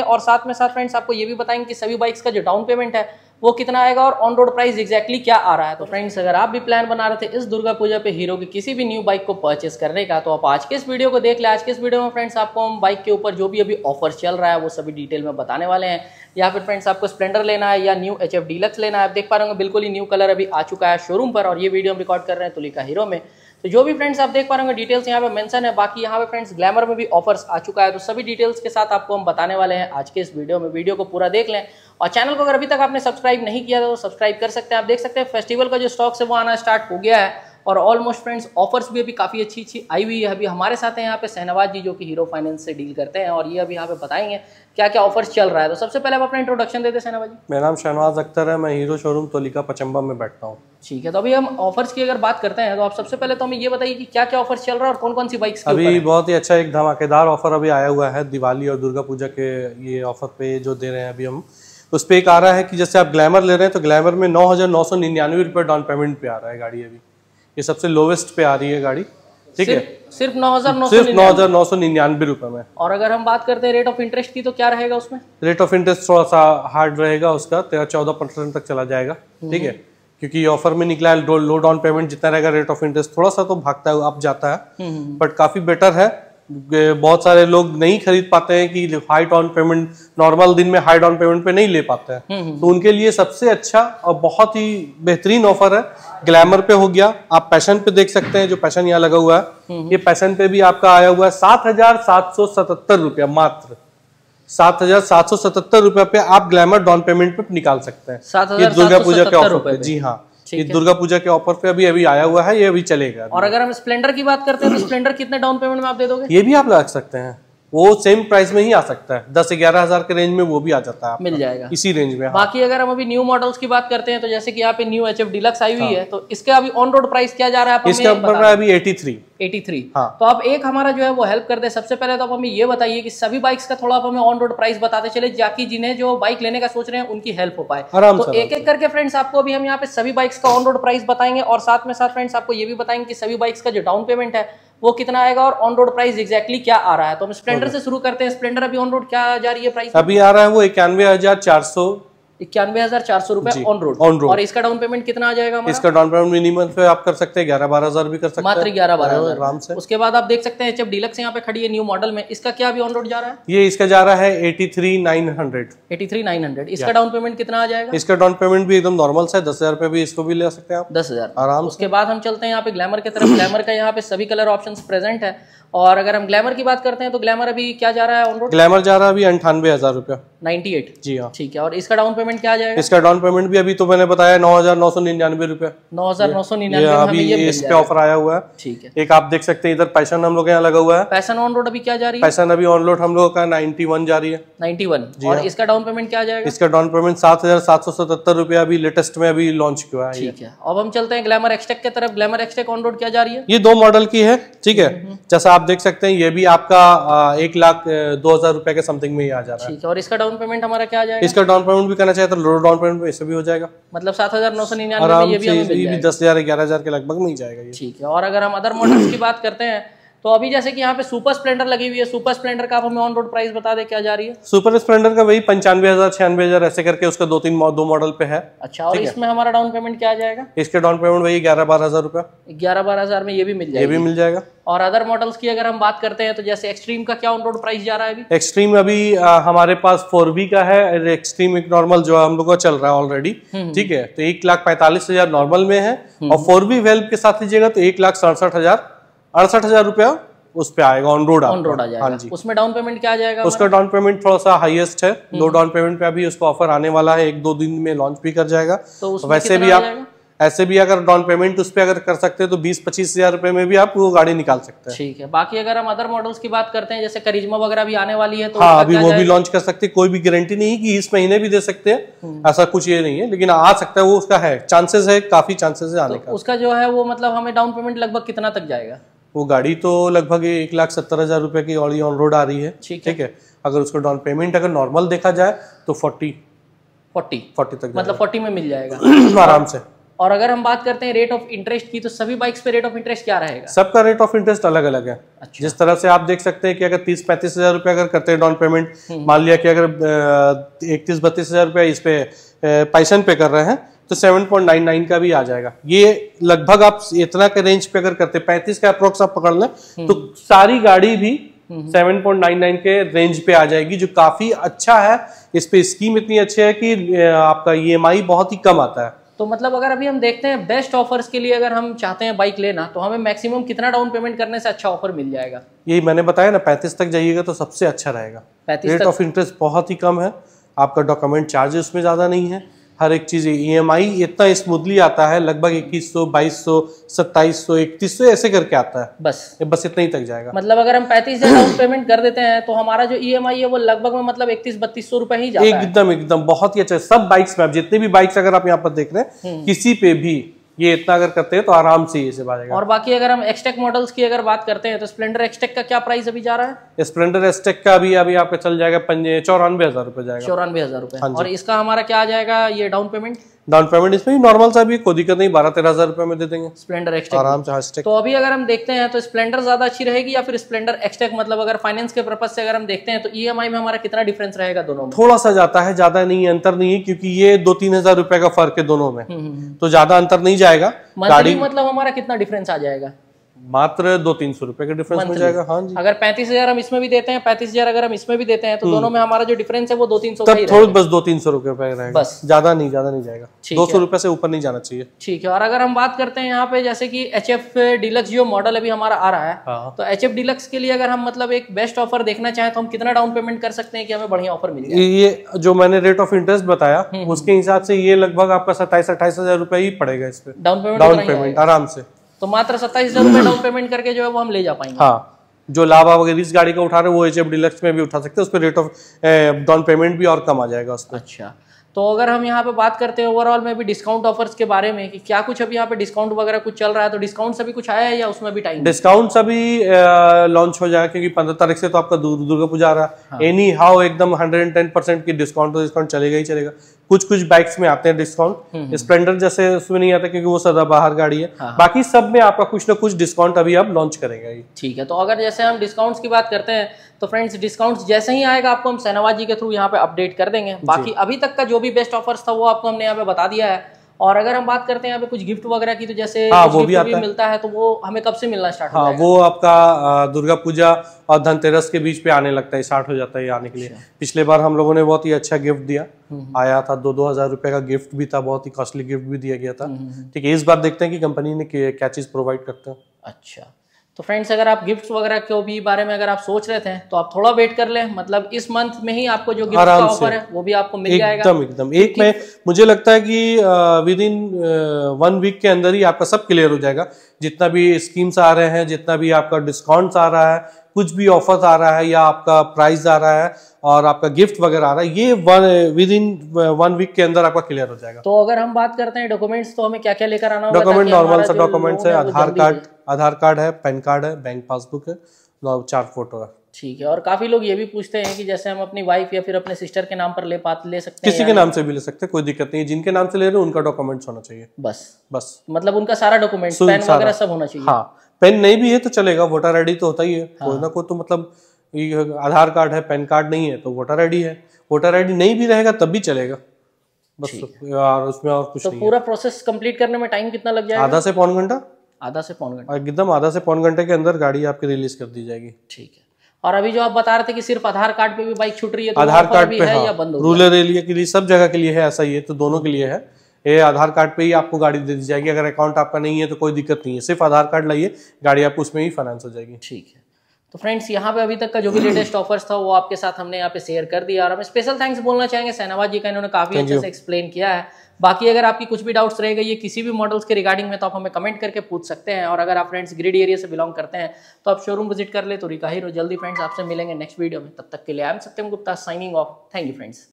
और साथ में साथ फ्रेंड्स आपको ये भी बताएंगे कि सभी बाइक्स का जो डाउन पेमेंट है वो कितना आएगा और ऑन रोड प्राइस एक्जैक्टली क्या आ रहा है तो फ्रेंड्स अगर आप भी प्लान बना रहे थे इस दुर्गा पूजा पे हीरो की किसी भी न्यू बाइक को परचेस करने का तो आप आज के इस वीडियो को देख ले आज के इस वीडियो में फ्रेंड्स आपको हम बाइक के ऊपर जो भी अभी ऑफर चल रहा है वो सभी डिटेल में बताने वाले हैं या फिर फ्रेंड्स आपको स्प्लेंडर लेना है या न्यू एच एफ डीलक्स लेना है आप देख पा रहे होंगे बिल्कुल ही न्यू कलर अभी आ चुका है शोरूम पर और ये वीडियो हम रिकॉर्ड कर रहे हैं तुलिका हीरो में तो जो भी फ्रेंड्स आप देख पा रहे होंगे डिटेल्स यहाँ पे मेंशन है बाकी यहाँ पे फ्रेंड्स ग्लैमर में भी ऑफर्स आ चुका है तो सभी डिटेल्स के साथ आपको हम बताने वाले हैं आज के इस वीडियो में वीडियो को पूरा देख लें और चैनल को अगर अभी तक आपने सब्सक्राइब नहीं किया तो सब्सक्राइब कर सकते हैं आप देख सकते हैं फेस्टिवल का जो स्टॉक्स है वो आना स्टार्ट हो गया है और ऑलमोस्ट फ्रेंड्स ऑफर्स भी अभी काफ़ी अच्छी अच्छी आई हुई है अभी हमारे साथ हैं यहाँ पे सहनवाज जी जो कि हीरो फाइनेंस से डील करते हैं और ये अभी यहाँ पे बताएंगे क्या क्या ऑफर्स चल रहा है तो सबसे पहले आप अपना इंट्रोडक्शन देते सहनवाज जी मेरा नाम शहनवाज अख्तर है मैं हीरो शोरूम तोलिका पचम्बा में बैठता हूँ ठीक है तो अभी हम ऑफर्स की अगर बात करते हैं तो आप सबसे पहले तो हमें ये बताइए कि क्या क्या ऑफर्स चल रहा है और कौन कौन सी बाइक्स अभी बहुत ही अच्छा एक धमाकेदार ऑफर अभी आया हुआ है दिवाली और दुर्गा पूजा के ये ऑफर पे जो दे रहे हैं अभी हम उस पर एक आ रहा है कि जैसे आप ग्लैमर ले रहे हैं तो ग्लैमर में नौ हज़ार नौ सौ निन्यानवे रुपये डाउन पेमेंट पे आ रहा है गाड़ी अभी ये सबसे लोवेस्ट पे आ रही है गाड़ी ठीक है सिर्फ नौ हजार नौ सिर्फ नौ हजार नौ सौ निन्यानवे रुपए में और अगर हम बात करते हैं रेट ऑफ इंटरेस्ट की तो क्या रहेगा उसमें रेट ऑफ इंटरेस्ट थोड़ा सा हार्ड रहेगा उसका तेरह चौदह परसेंट तक चला जाएगा ठीक है क्योंकि ऑफर में निकला है लो डाउन पेमेंट जितना रहेगा रेट ऑफ इंटरेस्ट थोड़ा सा तो भागता है अब जाता है बट हम्म, हम्म। काफी बेटर है बहुत सारे लोग नहीं खरीद पाते हैं कि हाई डाउन पेमेंट नॉर्मल दिन में हाई डाउन पेमेंट पे नहीं ले पाते हैं हम्म, हम्म। तो उनके लिए सबसे अच्छा और बहुत ही बेहतरीन ऑफर है ग्लैमर पे हो गया आप पैशन पे देख सकते हैं जो पैशन यहाँ लगा हुआ है हम्म, ये पैशन पे भी आपका आया हुआ है सात हजार सात सौ सतहत्तर रुपया मात्र सात हजार सात सौ सतहत्तर रुपया पे आप ग्लैमर डाउन पेमेंट पे निकाल सकते हैं ये दुर्गा पूजा के ऑफर पे जी हाँ ये दुर्गा पूजा के ऑफर पे अभी अभी आया हुआ है ये अभी चलेगा और अगर हम स्प्लेंडर की बात करते हैं तो स्प्लेंडर कितने डाउन पेमेंट में आप दे दोगे ये भी आप लगा सकते हैं वो सेम प्राइस में ही आ सकता है दस ग्यारह हजार के रेंज में वो भी आ जाता है मिल जाएगा इसी रेंज में हाँ। बाकी अगर हम अभी न्यू मॉडल्स की बात करते हैं तो जैसे कि यहाँ पे न्यू एच एफ डिलक्स आई हुई हाँ। है तो इसका अभी ऑन रोड प्राइस क्या जा रहा है इसका अभी एटी थ्री थ्री हाँ तो आप एक हमारा जो है वो हेल्प कर दे सबसे पहले तो आप हमें ये बताइए कि सभी बाइक्स का थोड़ा आप हमें ऑन रोड प्राइस बताते चले जाकि जिन्हें जो बाइक लेने का सोच रहे हैं उनकी हेल्प हो पाए तो एक एक करके फ्रेंड्स आपको अभी हम यहाँ पे सभी बाइक्स का ऑन रोड प्राइस बताएंगे और साथ में साथ फ्रेंड्स आपको ये भी बताएंगे कि सभी बाइक्स का जो डाउन पेमेंट है वो कितना आएगा और ऑन रोड प्राइस एक्जैक्टली क्या आ रहा है तो हम स्प्लेंडर से शुरू करते हैं स्प्लेंडर अभी ऑन रोड क्या जा रही है प्राइस अभी आ रहा है वो इक्यानवे हजार चार सौ इक्यानवे हजार चार सौ रुपए ऑन रोड ऑन रोड और इसका डाउन पेमेंट कितना आ जाएगा इसका डाउन पेमेंट मिनिमम पे आप कर सकते हैं ग्यारह बारह हजार भी कर सकते मात्र ग्यारह बारह हजार आराम से उसके बाद आप देख सकते हैं जब डीलक्स यहाँ पे खड़ी है न्यू मॉडल में इसका क्या ऑन रोड जा रहा है ये इसका जा रहा है eighty three nine hundred eighty three nine hundred इसका डाउन पेमेंट कितना आ जाएगा इसका डाउन पेमेंट भी एकदम नॉर्मल है दस हजार भी इसको भी ले सकते हैं आप दस हजार आराम उसके बाद हम चलते हैं यहाँ पे ग्लैमर की तरफ ग्लैमर का यहाँ पे सभी कलर ऑप्शन प्रेजेंट है और अगर हम ग्लैमर की बात करते हैं तो ग्लैमर अभी क्या जा रहा है ऑन रोड ग्लैमर जा रहा है अभी अंठानवे हजार रुपया एट जी हाँ ठीक है और इसका डाउन पेमेंट क्या जाएगा इसका डाउन पेमेंट भी अभी तो मैंने बताया नौ हजार नौ सौ निन्यानवे रुपए नौ हजार नौ सौ निन्यानवे इस पे ऑफर आया हुआ है ठीक है एक आप देख सकते हैं इधर पैशन हम लोग यहाँ लगा हुआ है पैशन ऑन रोड अभी क्या जा रही है पैशन अभी ऑन रोड हम लोग का नाइन्टी वन जा रही है नाइन्टी वन और हाँ। इसका डाउन पेमेंट क्या जाएगा इसका डाउन पेमेंट सात हजार सात सौ सतर रुपया अभी लेटेस्ट में अभी लॉन्च किया है ठीक है अब हम चलते हैं ग्लैमर एक्सटेक की तरफ ग्लैमर एक्सटेक ऑन रोड क्या जा रही है ये दो मॉडल की है ठीक है हम्म, हम्म। जैसा आप देख सकते हैं ये भी आपका एक लाख दो हजार रुपए के समथिंग में ही आ जा रहा है और इसका डाउन डाउन पेमेंट हमारा क्या जाएगा इसका डाउन पेमेंट भी करना चाहिए तो लो डाउन पेमेंट इससे भी हो जाएगा मतलब सात हजार नौ सौ निन्यानवे दस हजार ग्यारह हजार के लगभग मिल जाएगा ठीक है और अगर हम अदर मॉडल्स की बात करते हैं तो अभी जैसे कि यहाँ पे सुपर स्प्लेंडर लगी हुई है सुपर स्प्लेंडर का आप हमें ऑन रोड प्राइस बता दे क्या जा रही है सुपर स्प्लेंडर का वही पंचानवे हजार छियानवे हजार ऐसे करके उसका दो तीन दो मॉडल पे है अच्छा और इसमें हमारा डाउन पेमेंट क्या जाएगा इसके डाउन पेमेंट वही ग्यारह बारह हजार रुपए ग्यारह बारह हजार में ये भी मिल जाएगा ये भी मिल जाएगा और अदर मॉडल्स की अगर हम बात करते हैं तो जैसे एक्सट्रीम का क्या ऑन रोड प्राइस जा रहा है अभी एक्सट्रीम अभी हमारे पास फोर बी का है एक्सट्रीम एक नॉर्मल जो हम लोग का चल रहा है ऑलरेडी हम्म, हम्म। ठीक है तो एक लाख पैंतालीस हजार नॉर्मल में है हम्म, और फोर बी वेल्व के साथ लीजिएगा तो एक लाख सड़सठ हजार अड़सठ हजार रुपया उस पे आएगा ऑन रोड ऑन रोड आ जाएगा हाँ जी उसमें डाउन पेमेंट क्या जाएगा उसका डाउन पेमेंट थोड़ा सा हाईएस्ट है हम्म। दो डाउन पेमेंट पे अभी उसका ऑफर आने वाला है एक दो दिन में लॉन्च भी कर जाएगा तो वैसे भी आप ऐसे भी अगर डाउन पेमेंट उस पर अगर कर सकते हैं तो बीस पच्चीस हजार रुपए में भी आप वो गाड़ी निकाल सकते हैं ठीक है बाकी अगर हम अदर मॉडल्स की बात करते हैं जैसे करिज्मा वगैरह भी आने वाली है तो हाँ अभी वो भी लॉन्च कर सकते हैं कोई भी गारंटी नहीं कि इस महीने भी दे सकते हैं हम्म। ऐसा कुछ ये नहीं है लेकिन आ सकता है वो उसका है चांसेस है काफी चांसेस है आने तो का उसका जो है वो मतलब हमें डाउन पेमेंट लगभग कितना तक जाएगा वो गाड़ी तो लगभग एक लाख सत्तर हज़ार रुपए की ऑली ऑन रोड आ रही है ठीक है, अगर उसका डाउन पेमेंट अगर नॉर्मल देखा जाए तो फोर्टी फोर्टी फोर्टी तक मतलब फोर्टी में मिल जाएगा आराम से और अगर हम बात करते हैं रेट ऑफ इंटरेस्ट की तो सभी बाइक्स पे रेट ऑफ इंटरेस्ट क्या रहेगा सबका रेट ऑफ इंटरेस्ट अलग अलग है अच्छा। जिस तरह से आप देख सकते हैं कि अगर तीस पैंतीस हजार रुपया अगर करते हैं डाउन पेमेंट हम्म। मान लिया कि अगर इकतीस बत्तीस हजार रुपया इस पे पैसन पे कर रहे हैं तो 7.99 का भी आ जाएगा ये लगभग आप इतना के रेंज पे अगर करते 35 का अप्रोक्स आप पकड़ लें हम्म। तो सारी गाड़ी भी 7.99 हम्म, हम्म। के रेंज पे आ जाएगी जो काफी अच्छा है इस पे स्कीम इतनी अच्छी है कि आपका ई e बहुत ही कम आता है तो मतलब अगर अभी हम देखते हैं बेस्ट ऑफर्स के लिए अगर हम चाहते हैं बाइक लेना तो हमें मैक्सिमम कितना डाउन पेमेंट करने से अच्छा ऑफर मिल जाएगा यही मैंने बताया ना पैंतीस तक जाइएगा तो सबसे अच्छा रहेगा रेट ऑफ इंटरेस्ट बहुत ही कम है आपका डॉक्यूमेंट चार्जेस में ज़्यादा नहीं है हर एक चीज़ ईएमआई e इतना स्मूथली आता है लगभग इक्कीस सौ बाईस सौ सत्ताईस सौ इकतीस सौ ऐसे करके आता है बस बस इतना ही तक जाएगा मतलब अगर हम पैंतीस हजार डाउन पेमेंट कर देते हैं तो हमारा जो ईएमआई e है वो लगभग में मतलब इकतीस बत्तीस सौ रुपए ही जाता एकदम एकदम बहुत ही अच्छा सब बाइक्स में जितने जितनी भी बाइक्स अगर आप यहाँ पर देख रहे हैं हम्म। किसी पे भी ये इतना अगर करते हैं तो आराम से ये आ जाएगा और बाकी अगर हम एक्सटेक मॉडल्स की अगर बात करते हैं तो स्प्लेंडर एक्सटेक का क्या प्राइस अभी जा रहा है स्प्लेंडर एक्सटेक का अभी अभी आपका चल जाएगा चौरानवे हजार रुपए जाएगा चौरानवे हजार रुपए हाँ और इसका हमारा क्या आ जाएगा ये डाउन पेमेंट डाउन पेमेंट इसमें नॉर्मल सा भी कोई दिक्कत नहीं बारह तेरह हजार रुपए में दे देंगे स्प्लेंडर एक्सटेक आराम से तो अभी अगर हम देखते हैं तो स्प्लेंडर ज्यादा अच्छी रहेगी या फिर स्प्लेंडर एक्सटेक मतलब अगर फाइनेंस के पर्पज से अगर हम देखते हैं तो ई e में हमारा कितना डिफरेंस रहेगा दोनों में थोड़ा सा जाता है ज्यादा नहीं अंतर नहीं है क्योंकि ये दो तीन हजार रुपए का फर्क है दोनों में हम्म, हम्म, हम्म। तो ज्यादा अंतर नहीं जाएगा गाड़ी मतलब हमारा कितना डिफरेंस आ जाएगा मात्र दो तीन सौ रुपए का डिफरेंस मिल जाएगा हाँ जी अगर पैंतीस हजार हम इसमें भी देते हैं पैंतीस हजार अगर हम इसमें भी देते हैं तो हम्म। दोनों में हमारा जो डिफरेंस है वो दो तीन सौ थोड़ा बस दो तीन सौ रुपए रहेगा बस ज्यादा नहीं ज्यादा नहीं जाएगा दो सौ रुपए से ऊपर नहीं जाना चाहिए ठीक है और अगर हम बात करते हैं यहाँ पे जैसे की एच एफ डिलक्स जो मॉडल अभी हमारा आ रहा है हाँ। तो एच एफ डिलक्स के लिए अगर हम मतलब एक बेस्ट ऑफर देखना चाहें तो हम कितना डाउन पेमेंट कर सकते हैं कि हमें बढ़िया ऑफर मिले ये जो मैंने रेट ऑफ इंटरेस्ट बताया हम्म, हम्म। उसके हिसाब से ये लगभग आपका सत्ताईस अट्ठाईस हजार रुपए ही पड़ेगा इस पेमेंट डाउन पेमेंट आराम से तो मात्र सत्ताईस हजार रुपए डाउन हम्म। पेमेंट करके जो है वो हम ले जा पाएंगे हाँ जो लाभ आप इस गाड़ी का उठा रहे हैं वो एच एफ डिलक्स में भी उठा सकते हैं उस पर रेट ऑफ डाउन पेमेंट भी और कम आ जाएगा उसमें अच्छा तो अगर हम यहाँ पे बात करते हैं ओवरऑल में भी डिस्काउंट ऑफर्स के बारे में कि क्या कुछ अभी यहाँ पे डिस्काउंट वगैरह कुछ चल रहा है तो डिस्काउंट अभी कुछ आया है या उसमें भी टाइम डिस्काउंट अभी लॉन्च हो जाएगा क्योंकि पंद्रह तारीख से तो आपका दुर्गा पूजा आ रहा है एनी हाउ एकदम हंड्रेड एंड टेन परसेंट की डिस्काउंट तो डिस्काउंट चलेगा ही चलेगा कुछ कुछ बाइक्स में आते हैं डिस्काउंट हम्म, स्प्लेंडर हम्म। जैसे उसमें नहीं आता क्योंकि वो सदा बाहर गाड़ी है हाँ, हाँ। बाकी सब में आपका कुछ ना कुछ डिस्काउंट अभी आप लॉन्च करेंगे ठीक है तो अगर जैसे हम डिस्काउंट्स की बात करते हैं तो फ्रेंड्स डिस्काउंट्स जैसे ही आएगा आपको हम सहनवाज जी के थ्रू यहाँ पे अपडेट कर देंगे बाकी अभी तक का जो भी बेस्ट ऑफर्स था वो आपको हमने यहाँ पे बता दिया है और अगर हम बात करते हैं यहाँ पे कुछ गिफ्ट वगैरह की तो जैसे हाँ, वो भी, भी मिलता है तो वो हमें कब से मिलना स्टार्ट हाँ, वो आपका दुर्गा पूजा और धनतेरस के बीच पे आने लगता है स्टार्ट हो जाता है आने के लिए अच्छा। पिछले बार हम लोगों ने बहुत ही अच्छा गिफ्ट दिया हम्म, हम्म। आया था दो दो हजार रुपए का गिफ्ट भी था बहुत ही कॉस्टली गिफ्ट भी दिया गया था हम्म, ठीक है इस बार देखते हैं कि कंपनी ने क्या चीज प्रोवाइड करते हैं अच्छा तो फ्रेंड्स अगर आप गिफ्ट्स वगैरह के भी बारे में अगर आप सोच रहे थे तो आप थोड़ा वेट कर लें मतलब इस मंथ में ही आपको जो गिफ्ट का ऑफर है वो भी आपको मिल एक जाएगा एकदम एकदम एक में मुझे लगता है कि विद इन वन वीक के अंदर ही आपका सब क्लियर हो जाएगा जितना भी स्कीम्स आ रहे हैं जितना भी आपका डिस्काउंट्स आ रहा है कुछ भी ऑफर्स आ रहा है या आपका प्राइस आ रहा है और आपका गिफ्ट वगैरह आ रहा है ये one within one week के अंदर आपका क्लियर हो जाएगा तो अगर हम बात करते हैं डॉक्यूमेंट्स तो हमें क्या क्या लेकर आना डॉक्यूमेंट नॉर्मल सा डॉक्यूमेंट्स है आधार कार्ड आधार कार्ड है पैन कार्ड है बैंक पासबुक है और चार फोटो है ठीक है और काफी लोग ये भी पूछते हैं कि जैसे हम अपनी वाइफ या फिर अपने सिस्टर के नाम पर ले पाते ले सकते हैं किसी के नाम से भी ले सकते हैं कोई दिक्कत नहीं जिनके नाम से ले रहे हैं उनका डॉक्यूमेंट्स होना चाहिए बस बस मतलब उनका सारा डॉक्यूमेंट पेन वगैरह सब होना चाहिए हाँ पेन नहीं भी है तो चलेगा वोटर आईडी तो होता ही है कोई हाँ। ना कोई तो मतलब आधार कार्ड है पैन कार्ड नहीं है तो वोटर आईडी है वोटर आईडी नहीं भी रहेगा तब भी चलेगा बस और उसमें और कुछ तो नहीं पूरा प्रोसेस कंप्लीट करने में टाइम कितना लग जाएगा आधा से पौन घंटा आधा से पौन घंटा एकदम आधा से पौन घंटे के अंदर गाड़ी आपकी रिलीज कर दी जाएगी ठीक है और अभी जो आप बता रहे थे कि सिर्फ आधार कार्ड पे भी बाइक छूट रही है तो आधार कार्ड पे है हाँ, या बंद रूरल एरिया के लिए सब जगह के लिए है ऐसा ही है तो दोनों के लिए है ये आधार कार्ड पे ही आपको गाड़ी दे दी जाएगी अगर अकाउंट आपका नहीं है तो कोई दिक्कत नहीं है सिर्फ आधार कार्ड लाइए गाड़ी आपको उसमें ही फाइनेंस हो जाएगी ठीक है तो फ्रेंड्स यहाँ पे अभी तक का जो भी लेटेस्ट ऑफर्स था वो आपके साथ हमने यहाँ पे शेयर कर दिया और हम स्पेशल थैंक्स बोलना चाहेंगे सहनवाज जी का इन्होंने काफी अच्छे से एक्सप्लेन किया है बाकी अगर आपकी कुछ भी डाउट्स रहेगा ये किसी भी मॉडल्स के रिगार्डिंग में तो आप हमें कमेंट करके पूछ सकते हैं और अगर आप फ्रेंड्स ग्रिड एरिया से बिलोंग करते हैं तो आप शोरूम विजिट कर ले तो रिका जल्दी फ्रेंड्स आपसे मिलेंगे नेक्स्ट वीडियो में तब तक के लिए I am Satyam Gupta signing off thank you friends